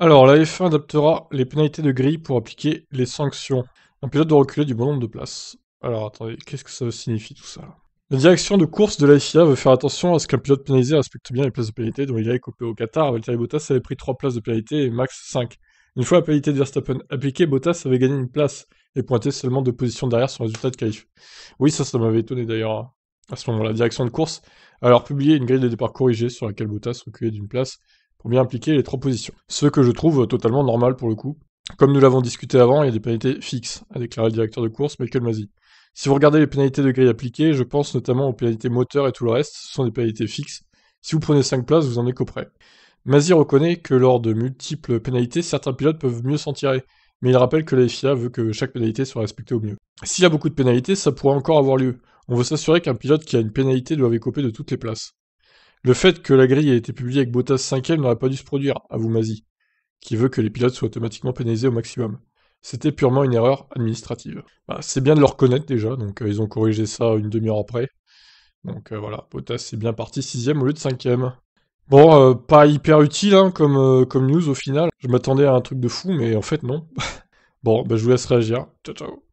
Alors, la F1 adaptera les pénalités de grille pour appliquer les sanctions. Un pilote doit reculer du bon nombre de places. Alors, attendez, qu'est-ce que ça signifie tout ça La direction de course de la FIA veut faire attention à ce qu'un pilote pénalisé respecte bien les places de pénalité dont il a écopé au Qatar. Valtteri Bottas avait pris 3 places de pénalité et Max 5. Une fois la pénalité de Verstappen appliquée, Bottas avait gagné une place et pointé seulement deux positions derrière son résultat de qualif. Oui, ça, ça m'avait étonné d'ailleurs hein, à ce moment-là. La direction de course a alors publié une grille de départ corrigée sur laquelle Bottas reculait d'une place pour bien appliquer les trois positions. Ce que je trouve totalement normal pour le coup. Comme nous l'avons discuté avant, il y a des pénalités fixes, a déclaré le directeur de course Michael Mazzi. Si vous regardez les pénalités de grille appliquées, je pense notamment aux pénalités moteur et tout le reste, ce sont des pénalités fixes. Si vous prenez 5 places, vous en êtes Mazzi reconnaît que lors de multiples pénalités, certains pilotes peuvent mieux s'en tirer, mais il rappelle que la FIA veut que chaque pénalité soit respectée au mieux. S'il y a beaucoup de pénalités, ça pourrait encore avoir lieu. On veut s'assurer qu'un pilote qui a une pénalité doit écoper de toutes les places. Le fait que la grille ait été publiée avec Bottas 5ème n'aurait pas dû se produire, avoue Mazi, qui veut que les pilotes soient automatiquement pénalisés au maximum. C'était purement une erreur administrative. Bah, c'est bien de le reconnaître déjà, donc euh, ils ont corrigé ça une demi-heure après. Donc euh, voilà, Bottas est bien parti 6 au lieu de 5ème. Bon, euh, pas hyper utile hein, comme, comme news au final. Je m'attendais à un truc de fou, mais en fait non. bon, bah, je vous laisse réagir. Ciao ciao